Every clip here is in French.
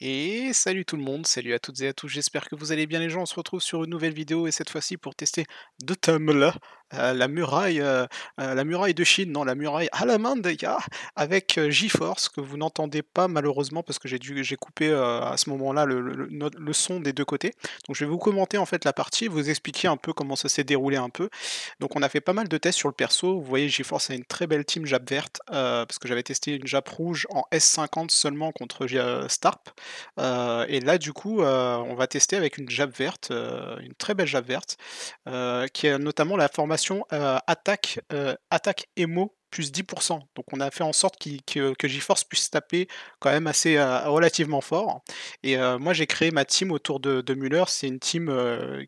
Et salut tout le monde, salut à toutes et à tous, j'espère que vous allez bien les gens, on se retrouve sur une nouvelle vidéo et cette fois-ci pour tester deux là euh, la muraille, euh, euh, la muraille de Chine, non, la muraille gars, avec J que vous n'entendez pas malheureusement parce que j'ai dû, j'ai coupé à ce moment-là le, le, son des deux côtés. Donc je vais vous commenter en fait la partie, vous expliquer un peu comment ça s'est déroulé un peu. Donc on a fait pas mal de tests sur le perso. Vous voyez, GeForce a une très belle team Jap verte parce que j'avais testé une Jap rouge en S50 seulement contre Starp. et là du coup, on va tester avec une Jap verte, une très belle Jap verte, qui est notamment la formation euh, attaque, euh, attaque émo plus 10%. Donc on a fait en sorte que, que GeForce puisse taper quand même assez euh, relativement fort. Et moi j'ai créé ma team autour de, Muller. C'est une team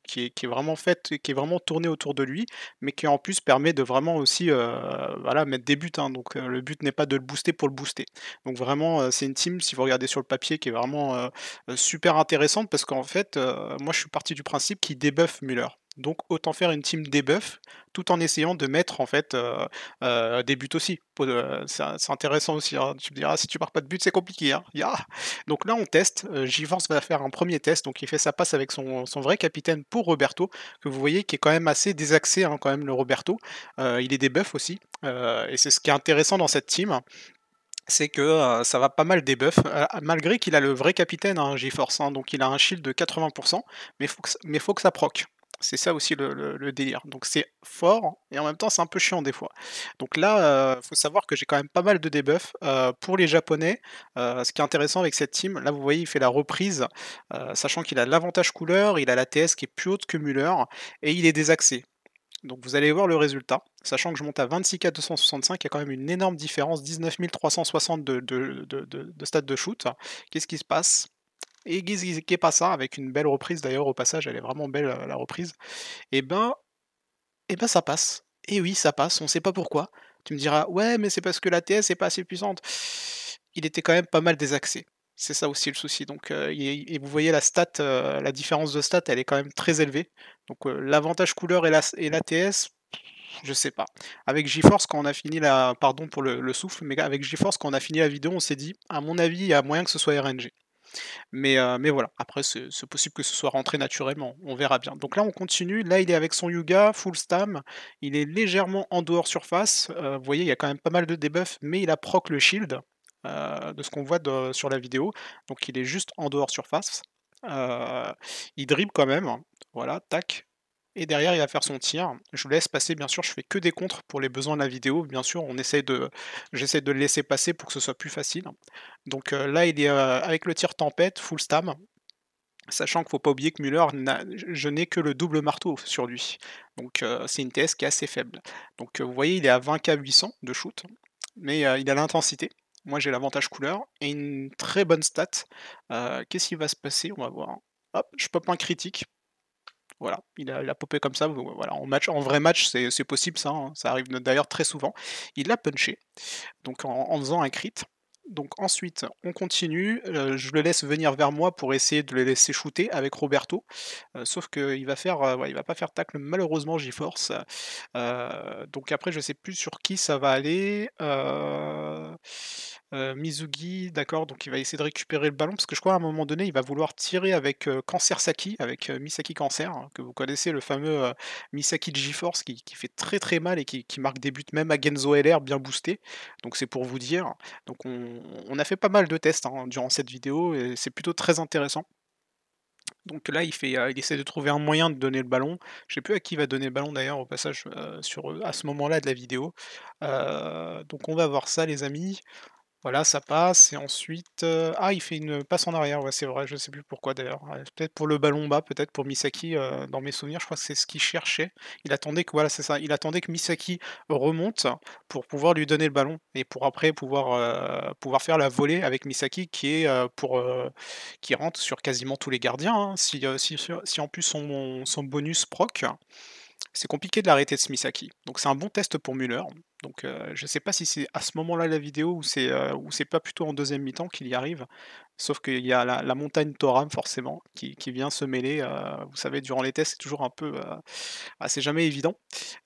qui, est, vraiment faite, qui est vraiment tournée autour de lui, mais qui en plus permet de vraiment aussi voilà, mettre des buts. Hein. Donc le but n'est pas de le booster pour le booster. Donc vraiment c'est une team, si vous regardez sur le papier, qui est vraiment super intéressante parce qu'en fait moi je suis parti du principe qui débuffe Muller. Donc autant faire une team debuff tout en essayant de mettre en fait euh, euh, des buts aussi. Euh, c'est intéressant aussi. Hein. Tu me diras si tu marques pas de but c'est compliqué. Hein. Donc là on teste. Jivance va faire un premier test. Donc il fait sa passe avec son, vrai capitaine pour Roberto que vous voyez qui est quand même assez désaxé hein, quand même le Roberto. il est debuff aussi et c'est ce qui est intéressant dans cette team c'est que ça va pas mal des malgré qu'il a le vrai capitaine, hein, GeForce, donc il a un shield de 80%, mais faut mais faut que ça proc. C'est ça aussi le, délire. Donc c'est fort et en même temps c'est un peu chiant des fois. Donc là, il euh, faut savoir que j'ai quand même pas mal de debuffs euh, pour les Japonais. Euh, ce qui est intéressant avec cette team, là vous voyez, il fait la reprise, sachant qu'il a l'avantage couleur, il a la TS qui est plus haute que Muller et il est désaxé. Donc vous allez voir le résultat, sachant que je monte à 26 265, il y a quand même une énorme différence, 19 360 de, de, de, de stats de shoot. Qu'est-ce qui se passe et pas ça, avec une belle reprise d'ailleurs au passage, elle est vraiment belle la reprise, et eh ben, et eh ben ça passe. Et oui, ça passe, on sait pas pourquoi. Tu me diras, ouais, mais c'est parce que la TS est pas assez puissante. Il était quand même pas mal désaxé. C'est ça aussi le souci. Donc, euh, et, vous voyez la stat, euh, la différence de stat, elle est quand même très élevée. Donc, euh, l'avantage couleur et la, et la TS, je sais pas. Avec GeForce, quand on a fini la. Pardon pour le souffle, mais avec GeForce, quand on a fini la vidéo, on s'est dit, à mon avis, il y a moyen que ce soit RNG. Mais, euh, mais voilà, après, c'est possible que ce soit rentré naturellement. On verra bien. Donc là, on continue. Là, il est avec son Yuga, full stam. Il est légèrement en dehors surface. Euh, vous voyez, il y a quand même pas mal de debuffs, mais il a le shield. Euh, de ce qu'on voit sur la vidéo. Donc il est juste en dehors surface. il dribble quand même. Voilà, tac. Et derrière, il va faire son tir. Je vous laisse passer, bien sûr, je fais que des contres pour les besoins de la vidéo. Bien sûr, on essaie de, j'essaie de le laisser passer pour que ce soit plus facile. Donc euh, là, il est euh, avec le tir tempête, full stam. Sachant qu'il ne faut pas oublier que Muller, je n'ai que le double marteau sur lui. Donc euh, c'est une TS qui est assez faible. Donc vous voyez, il est à 20k 800 de shoot, mais il a l'intensité. Moi j'ai l'avantage couleur et une très bonne stat. Qu'est-ce qui va se passer On va voir. Hop, je pop un critique voilà, il a, popé comme ça. Voilà, en, match, en vrai match, c'est possible, ça. Hein. ça arrive d'ailleurs très souvent. Il l'a punché, donc en, faisant un crit. Donc ensuite, on continue. Euh, je le laisse venir vers moi pour essayer de le laisser shooter avec Roberto. Euh, sauf sauf qu'il va faire, euh, il va pas faire tacle. Malheureusement, j'y force. donc après, je sais plus sur qui ça va aller. Misugi euh, Mizugi, d'accord, donc il va essayer de récupérer le ballon parce que je crois à un moment donné, il va vouloir tirer avec euh, Cancer Saki, avec euh, Misaki Cancer, hein, que vous connaissez, le fameux Misaki G-Force qui, fait très très mal et qui, marque des buts même à Genzo LR bien boosté. Donc c'est pour vous dire. Donc on, a fait pas mal de tests hein, durant cette vidéo et c'est plutôt très intéressant. Donc là, il, fait, il essaie de trouver un moyen de donner le ballon. Je sais plus à qui il va donner le ballon d'ailleurs au passage sur, à ce moment-là de la vidéo. donc on va voir ça les amis. Voilà, ça passe. Et ensuite... Ah, il fait une passe en arrière. Ouais, c'est vrai. Je sais plus pourquoi d'ailleurs. Peut-être pour le ballon bas, peut-être pour Misaki. dans mes souvenirs, je crois que c'est ce qu'il cherchait. Il attendait que... Voilà, ça. Il attendait que Misaki remonte pour pouvoir lui donner le ballon. Et pour après pouvoir, pouvoir faire la volée avec Misaki qui est pour... qui rentre sur quasiment tous les gardiens. Hein. Si, si, en plus son, son bonus proc, c'est compliqué de l'arrêter de Smisaki. Donc c'est un bon test pour Muller. Donc euh, je ne sais pas si c'est à ce moment-là la vidéo ou c'est euh, ou pas plutôt en deuxième mi-temps qu'il y arrive. Sauf qu'il y a la, montagne Toram forcément qui, vient se mêler. Euh, vous savez, durant les tests, c'est toujours un peu, c'est jamais évident.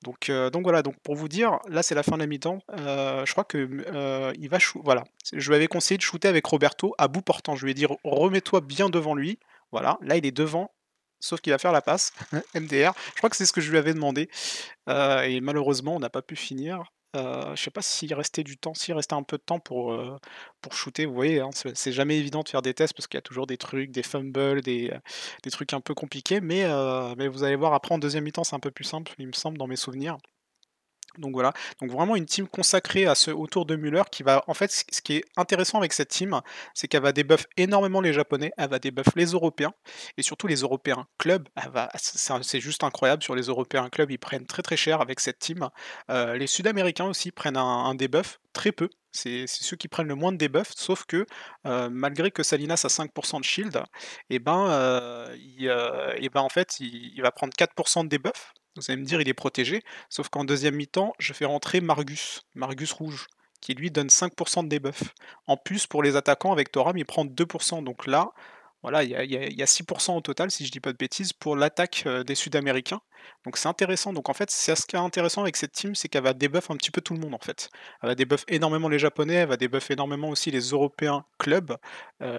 Donc donc voilà. Donc pour vous dire, là c'est la fin de la mi-temps. je crois que il va voilà. Je lui avais conseillé de shooter avec Roberto à bout portant. Je lui ai dit remets-toi bien devant lui. Voilà, là il est devant sauf qu'il va faire la passe, MDR. Je crois que c'est ce que je lui avais demandé. Euh, et malheureusement, on n'a pas pu finir. Je euh, je sais pas s'il restait du temps, s'il restait un peu de temps pour, euh, pour shooter. Vous voyez, hein, c'est jamais évident de faire des tests parce qu'il y a toujours des trucs, des fumbles, des, trucs un peu compliqués. Mais, mais vous allez voir, après en deuxième mi-temps, c'est un peu plus simple, il me semble, dans mes souvenirs. Donc voilà, donc vraiment une team consacrée à ce autour de Muller qui va en fait ce qui est intéressant avec cette team, c'est qu'elle va débuff énormément les japonais, elle va débuff les européens et surtout les européens club, c'est juste incroyable sur les européens club, ils prennent très très cher avec cette team. Euh, les sud-américains aussi prennent un, débuff très peu, c'est ceux qui prennent le moins de debuffs sauf que euh, malgré que Salinas a 5% de shield, et eh ben, euh, il, eh ben en fait il, va prendre 4% de débuff. Vous allez me dire, il est protégé, sauf qu'en deuxième mi-temps, je fais rentrer Margus, Margus rouge, qui lui donne 5% de debuff. En plus, pour les attaquants, avec Thoram, il prend 2%, donc là, voilà, il y a, 6% au total, si je dis pas de bêtises, pour l'attaque des Sud-Américains. Donc c'est intéressant. Donc en fait, c'est ce qui est intéressant avec cette team, c'est qu'elle va débuff un petit peu tout le monde en fait. Elle va débuff énormément les Japonais, elle va débuff énormément aussi les Européens clubs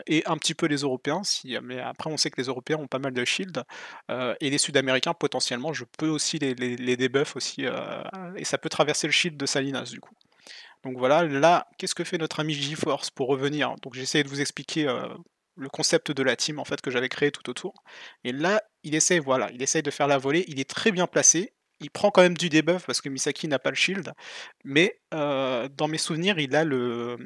et un petit peu les Européens. mais après, on sait que les Européens ont pas mal de shield et les Sud-Américains potentiellement, je peux aussi les, les, débuff aussi et ça peut traverser le shield de Salinas du coup. Donc voilà, là, qu'est-ce que fait notre ami Force pour revenir Donc j'essaie de vous expliquer le concept de la team en fait que j'avais créé tout autour. Et là, il essaye, voilà, il essaye de faire la volée. Il est très bien placé. Il prend quand même du debuff parce que Misaki n'a pas le shield, mais euh, dans mes souvenirs, il a le,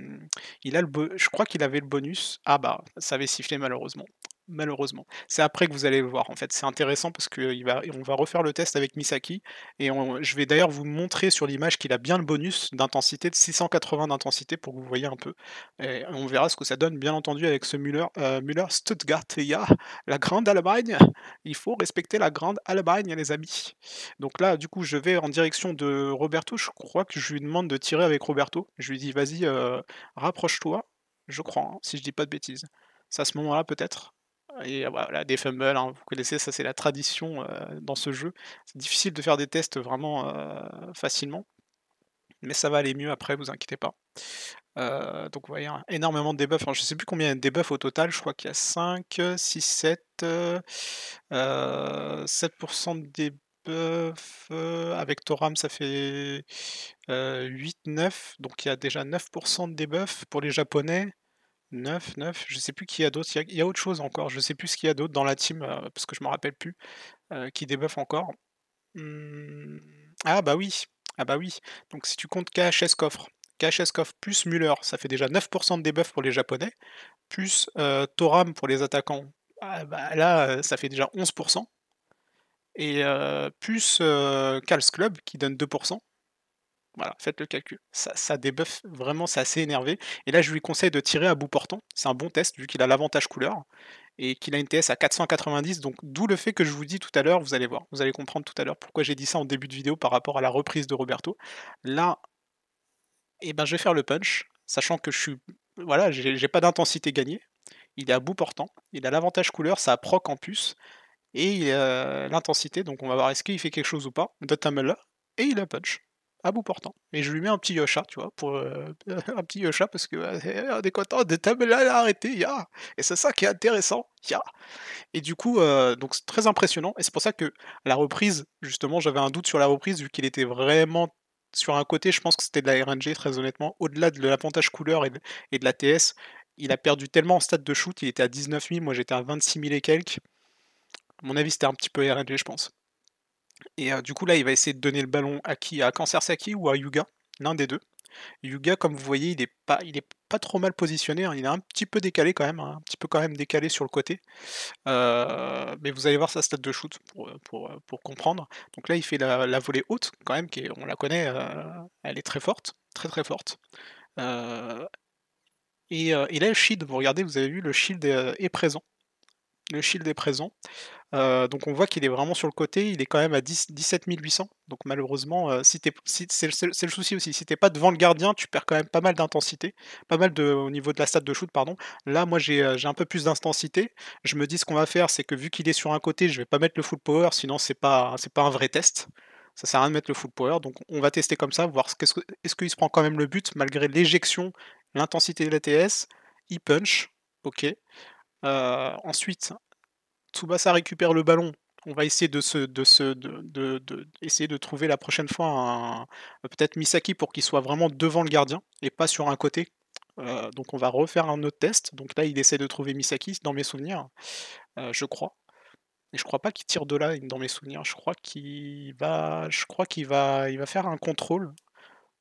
il a le, je crois qu'il avait le bonus. Ah bah, ça avait sifflé malheureusement malheureusement. C'est après que vous allez le voir, en fait. C'est intéressant parce qu'on va, on va refaire le test avec Misaki. Et je vais d'ailleurs vous montrer sur l'image qu'il a bien le bonus d'intensité de 680 d'intensité pour que vous voyez un peu. Et on verra ce que ça donne, bien entendu, avec ce Müller, Stuttgart euh, Müller Stuttgart. Et ya, la grande Allemagne. Il faut respecter la grande Allemagne, les amis. Donc là, du coup, je vais en direction de Roberto. Je crois que je lui demande de tirer avec Roberto. Je lui dis, vas-y, euh, rapproche-toi. Je crois, hein, si je dis pas de bêtises. C'est à ce moment-là, peut-être. Et voilà, des fumbles, vous connaissez, ça c'est la tradition dans ce jeu. C'est difficile de faire des tests vraiment facilement. Mais ça va aller mieux après, vous inquiétez pas. donc vous voyez, hein, énormément de debuffs. je ne sais plus combien de debuffs au total, je crois qu'il y a 5, 6, 7, 7% de debuffs. avec Toram ça fait 8-9. Donc il y a déjà 9% de debuffs Pour les Japonais, 9, 9, je sais plus qui y a d'autres. Il, y, a autre chose encore. Je sais plus ce qu'il y a d'autre dans la team, euh, parce que je me rappelle plus, euh, qui débuffe encore. Mmh, ah bah oui. Ah bah oui. Donc si tu comptes KHS coffre, KHS coffre plus Muller, ça fait déjà 9% de débuff pour les japonais, plus euh, Toram pour les attaquants. Ah bah là, ça fait déjà 11%. Et plus Kals Club qui donne 2%. Voilà, faites le calcul. Ça, ça vraiment, c'est assez énervé. Et là, je lui conseille de tirer à bout portant. C'est un bon test, vu qu'il a l'avantage couleur et qu'il a une TS à 490. Donc, d'où le fait que je vous dis tout à l'heure, vous allez voir, vous allez comprendre tout à l'heure pourquoi j'ai dit ça en début de vidéo par rapport à la reprise de Roberto. Là, eh ben, je vais faire le punch, sachant que je suis. Voilà, j'ai pas d'intensité gagnée. Il est à bout portant, il a l'avantage couleur, ça proc en plus et euh, l'intensité, donc on va voir est-ce qu'il fait quelque chose ou pas. De et il a punch à bout portant. Mais je lui mets un petit Yosha, tu vois, pour euh, un petit Yosha parce que euh, est content de là arrêté, ya. Et c'est ça qui est intéressant, ya. Et du coup, euh, donc c'est très impressionnant. Et c'est pour ça que la reprise, justement, j'avais un doute sur la reprise vu qu'il était vraiment sur un côté, je pense que c'était de la RNG, très honnêtement, au-delà de l'avantage couleur et de, la TS, il a perdu tellement en stade de shoot, il était à 19 000, moi j'étais à 26 000 et quelques. mon avis, c'était un petit peu RNG, je pense. Et du coup, là, il va essayer de donner le ballon à qui À Kansersaki ou à Yuga L'un des deux. Yuga, comme vous voyez, il est pas, il est pas trop mal positionné. Hein. Il est un petit peu décalé quand même, hein. un petit peu quand même décalé sur le côté. mais vous allez voir sa stade de shoot pour, pour, pour, comprendre. Donc là, il fait la, la volée haute quand même, qui on la connaît, elle est très forte, très très forte. et, et, là, le shield, vous regardez, vous avez vu, le shield est présent. Le shield est présent. Euh, donc on voit qu'il est vraiment sur le côté, il est quand même à 17800 800. Donc malheureusement, euh, c'est le souci aussi. Si t'es pas devant le gardien, tu perds quand même pas mal d'intensité, pas mal de, au niveau de la stat de shoot, pardon. Là, moi j'ai euh, un peu plus d'intensité. Je me dis ce qu'on va faire, c'est que vu qu'il est sur un côté, je vais pas mettre le full power, sinon c'est pas pas un vrai test. Ça sert à rien de mettre le full power, donc on va tester comme ça, voir est-ce qu'il se prend quand même le but malgré l'éjection, l'intensité de l'ATS, il punch, ok. ensuite, Tsubasa récupère le ballon. On va essayer de, se, de, essayer de trouver la prochaine fois peut-être Misaki pour qu'il soit vraiment devant le gardien et pas sur un côté. Euh, donc on va refaire un autre test. Donc là, il essaie de trouver Misaki dans mes souvenirs, euh, je crois. Et je crois pas qu'il tire de là dans mes souvenirs. Je crois qu'il va, je crois va, il va faire un contrôle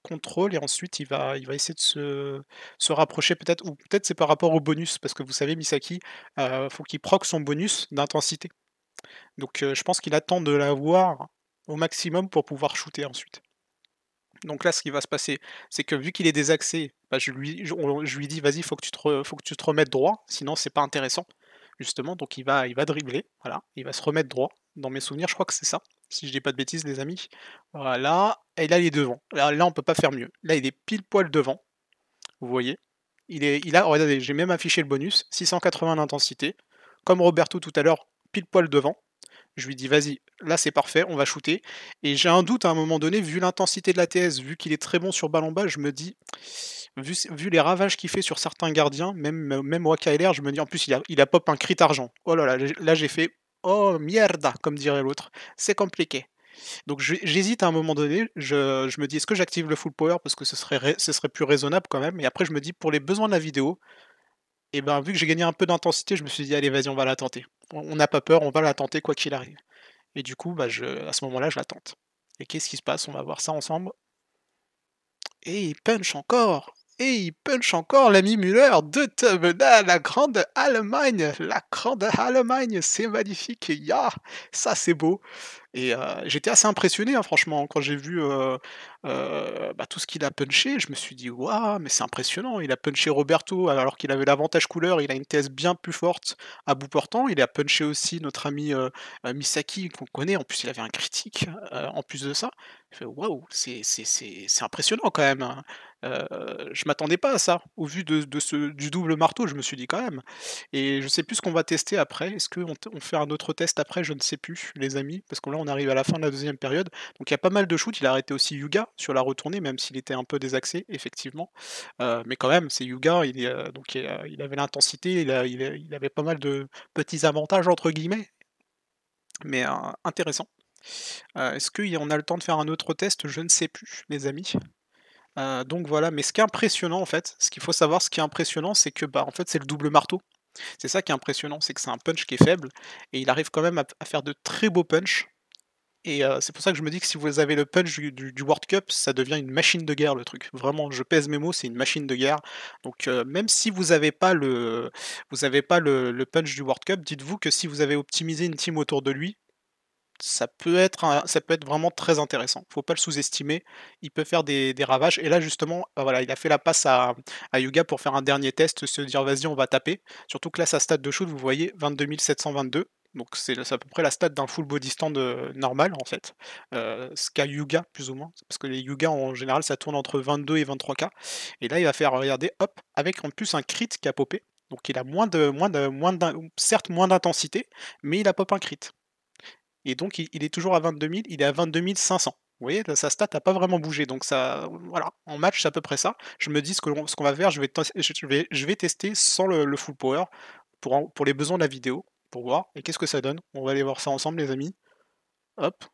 contrôle et ensuite il va, il va essayer de se, rapprocher peut-être, ou peut-être c'est par rapport au bonus, parce que vous savez, Misaki, euh, faut qu'il proc son bonus d'intensité. Donc euh, je pense qu'il attend de l'avoir au maximum pour pouvoir shooter ensuite. Donc là, ce qui va se passer, c'est que vu qu'il est désaxé, bah, je, lui, je, lui dis vas-y, faut, que tu faut que tu te remettes droit, sinon c'est pas intéressant, justement. Donc il va, il va dribbler, voilà, il va se remettre droit. Dans mes souvenirs, je crois que c'est ça si je dis pas de bêtises, les amis. Voilà. Et là, il est devant. Là, on on peut pas faire mieux. Là, il est pile poil devant. Vous voyez il, est, il a, regardez, j'ai même affiché le bonus, 680 d'intensité. Comme Roberto tout à l'heure, pile poil devant. Je lui dis, vas-y, là c'est parfait, on va shooter. Et j'ai un doute à un moment donné, vu l'intensité de la TS, vu qu'il est très bon sur ballon bas, je me dis, vu, les ravages qu'il fait sur certains gardiens, même, même Kyler, je me dis, en plus il il a pop un crit argent. Oh là là, là j'ai fait, oh merde, comme dirait l'autre. C'est compliqué. Donc j'hésite à un moment donné, je, me dis est-ce que j'active le full power parce que ce serait, plus raisonnable quand même. Et après je me dis pour les besoins de la vidéo, et eh ben vu que j'ai gagné un peu d'intensité, je me suis dit allez vas-y on va la tenter. On n'a pas peur, on va la tenter quoi qu'il arrive. Et du coup bah, je, à ce moment-là je la tente. Et qu'est-ce qui se passe On va voir ça ensemble. Et il punch encore et il punch encore l'ami Müller de Tavena, la grande Allemagne. La grande Allemagne, c'est magnifique. Ya, ça c'est beau. Et euh, j'étais assez impressionné, hein, franchement, quand j'ai vu euh, euh, bah, tout ce qu'il a punché. Je me suis dit, waouh, mais c'est impressionnant. Il a punché Roberto alors qu'il avait l'avantage couleur. Il a une thèse bien plus forte à bout portant. Il a punché aussi notre ami Misaki qu'on connaît. En plus, il avait un critique en plus de ça. Waouh, c'est impressionnant quand même. Hein. Euh, je m'attendais pas à ça au vu de, ce, du double marteau. Je me suis dit quand même. Et je sais plus ce qu'on va tester après. Est-ce qu'on on fait un autre test après Je ne sais plus, les amis, parce que là on arrive à la fin de la deuxième période. Donc il y a pas mal de shoot. Il a arrêté aussi Yuga sur la retournée, même s'il était un peu désaxé, effectivement. Euh, mais quand même, c'est Yuga. Il, euh, donc, il, avait l'intensité. Il, avait pas mal de petits avantages entre guillemets. Mais intéressant. Est-ce qu'on a le temps de faire un autre test Je ne sais plus, les amis. Euh, donc voilà, mais ce qui est impressionnant en fait, ce qu'il faut savoir, ce qui est impressionnant, c'est que bah, en fait c'est le double marteau. C'est ça qui est impressionnant, c'est que c'est un punch qui est faible, et il arrive quand même à, faire de très beaux punch. Et euh, c'est pour ça que je me dis que si vous avez le punch du, World Cup, ça devient une machine de guerre le truc. Vraiment, je pèse mes mots, c'est une machine de guerre. Donc euh, même si vous n'avez pas, le, vous avez pas le punch du World Cup, dites-vous que si vous avez optimisé une team autour de lui, ça peut être, ça peut être vraiment très intéressant. Faut pas le sous-estimer. Il peut faire des, ravages. Et là, justement, bah, voilà, il a fait la passe à, Yuga pour faire un dernier test, se dire vas-y, on va taper. Surtout que là, sa stat de shoot, vous voyez, 22 722. Donc c'est à peu près la stat d'un full body stand euh, normal en fait. Euh, ce qu'a Yuga plus ou moins. Parce que les Yuga en général ça tourne entre 22 et 23K. Et là il va faire regarder, hop, avec en plus un crit qui a popé. Donc il a moins de, moins de, moins certes moins d'intensité, mais il a pop un crit. Et donc, il, est toujours à 22 000, il est à 22 500. Vous voyez, sa stat n'a pas vraiment bougé. Donc, ça, voilà, en match, c'est à peu près ça. Je me dis ce qu'on va faire, je vais, vais, tester sans le, full power pour, pour les besoins de la vidéo, pour voir. Et qu'est-ce que ça donne On va aller voir ça ensemble, les amis. Hop.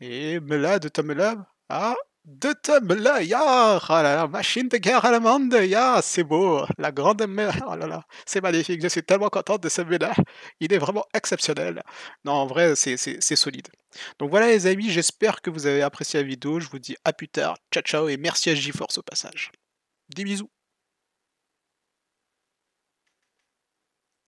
Et Melad, Tom Melad. Ah, de là, ya, ah là là, machine de guerre allemande, ya, c'est beau, la grande mer, oh là là, c'est magnifique, je suis tellement content de ce là il est vraiment exceptionnel. Non, en vrai, c'est solide. Donc voilà les amis, j'espère que vous avez apprécié la vidéo, je vous dis à plus tard, ciao ciao et merci à GeForce au passage. Des bisous